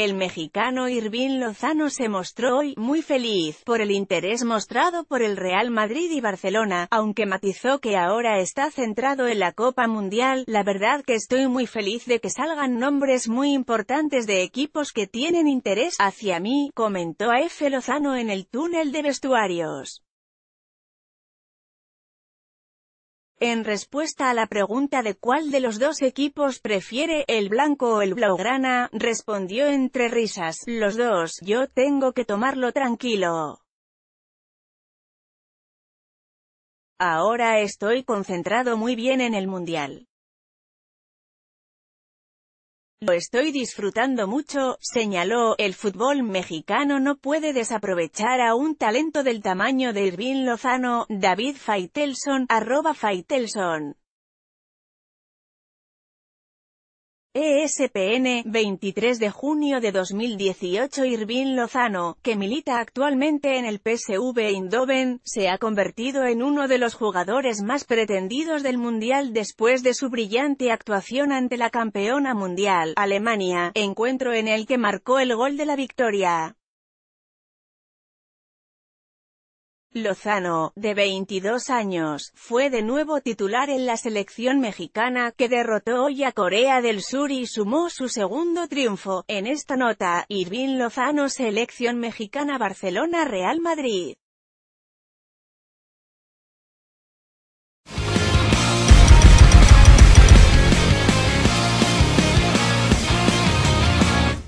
El mexicano Irvin Lozano se mostró hoy muy feliz por el interés mostrado por el Real Madrid y Barcelona, aunque matizó que ahora está centrado en la Copa Mundial. La verdad que estoy muy feliz de que salgan nombres muy importantes de equipos que tienen interés hacia mí, comentó a F. Lozano en el túnel de vestuarios. En respuesta a la pregunta de cuál de los dos equipos prefiere, el blanco o el blaugrana, respondió entre risas, los dos, yo tengo que tomarlo tranquilo. Ahora estoy concentrado muy bien en el Mundial. Lo estoy disfrutando mucho, señaló, el fútbol mexicano no puede desaprovechar a un talento del tamaño de Irvin Lozano, David Faitelson, arroba Faitelson. ESPN, 23 de junio de 2018 Irvin Lozano, que milita actualmente en el PSV Eindhoven, se ha convertido en uno de los jugadores más pretendidos del Mundial después de su brillante actuación ante la campeona mundial, Alemania, encuentro en el que marcó el gol de la victoria. Lozano, de 22 años, fue de nuevo titular en la selección mexicana, que derrotó hoy a Corea del Sur y sumó su segundo triunfo. En esta nota, Irvin Lozano Selección Mexicana Barcelona Real Madrid.